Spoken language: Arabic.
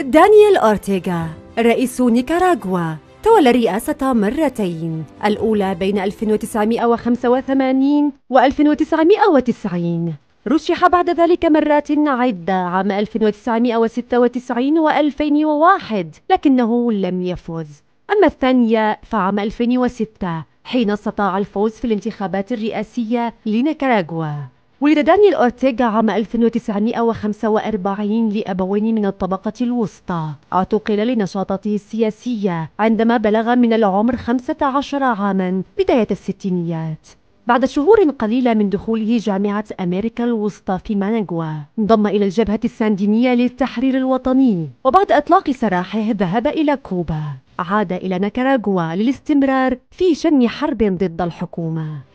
دانييل أورتيغا رئيس نيكاراغوا تولى الرئاسة مرتين الأولى بين 1985 و 1990 رشح بعد ذلك مرات عدة عام 1996 و 2001 لكنه لم يفز أما الثانية فعام 2006 حين استطاع الفوز في الانتخابات الرئاسية لنيكاراغوا ولد دانيال أورتيغا عام 1945 لأبوين من الطبقة الوسطى اعتقل لنشاطاته السياسية عندما بلغ من العمر 15 عاما بداية الستينيات بعد شهور قليلة من دخوله جامعة أمريكا الوسطى في ماناجوا، انضم إلى الجبهة الساندينية للتحرير الوطني وبعد إطلاق سراحه ذهب إلى كوبا عاد إلى نيكاراغوا للاستمرار في شن حرب ضد الحكومة